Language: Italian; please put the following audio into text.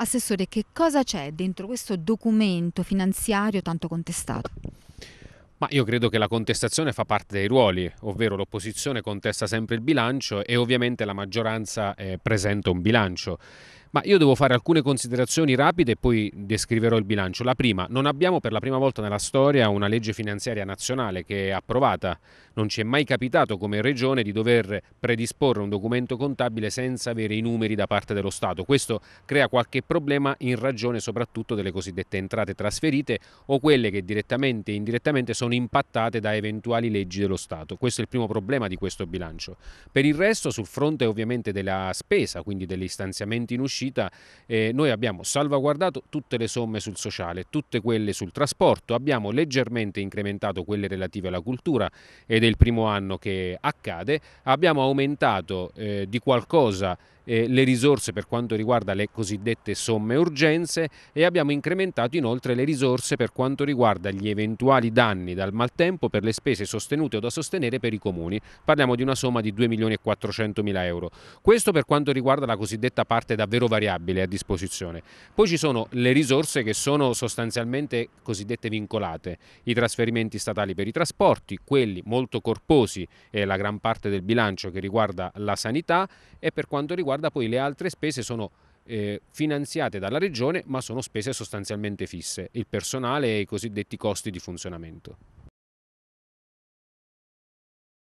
Assessore, che cosa c'è dentro questo documento finanziario tanto contestato? Ma io credo che la contestazione fa parte dei ruoli, ovvero l'opposizione contesta sempre il bilancio e ovviamente la maggioranza eh, presenta un bilancio. Ma io devo fare alcune considerazioni rapide e poi descriverò il bilancio. La prima, non abbiamo per la prima volta nella storia una legge finanziaria nazionale che è approvata. Non ci è mai capitato come regione di dover predisporre un documento contabile senza avere i numeri da parte dello Stato. Questo crea qualche problema in ragione soprattutto delle cosiddette entrate trasferite o quelle che direttamente e indirettamente sono impattate da eventuali leggi dello Stato. Questo è il primo problema di questo bilancio. Per il resto, sul fronte ovviamente della spesa, quindi degli stanziamenti in uscita, uscita, eh, noi abbiamo salvaguardato tutte le somme sul sociale, tutte quelle sul trasporto, abbiamo leggermente incrementato quelle relative alla cultura ed è il primo anno che accade, abbiamo aumentato eh, di qualcosa eh, le risorse per quanto riguarda le cosiddette somme urgenze e abbiamo incrementato inoltre le risorse per quanto riguarda gli eventuali danni dal maltempo per le spese sostenute o da sostenere per i comuni. Parliamo di una somma di 2 milioni e 400 mila euro. Questo per quanto riguarda la cosiddetta parte davvero variabile a disposizione. Poi ci sono le risorse che sono sostanzialmente cosiddette vincolate, i trasferimenti statali per i trasporti, quelli molto corposi e la gran parte del bilancio che riguarda la sanità e per quanto riguarda riguarda poi le altre spese sono eh, finanziate dalla regione ma sono spese sostanzialmente fisse, il personale e i cosiddetti costi di funzionamento.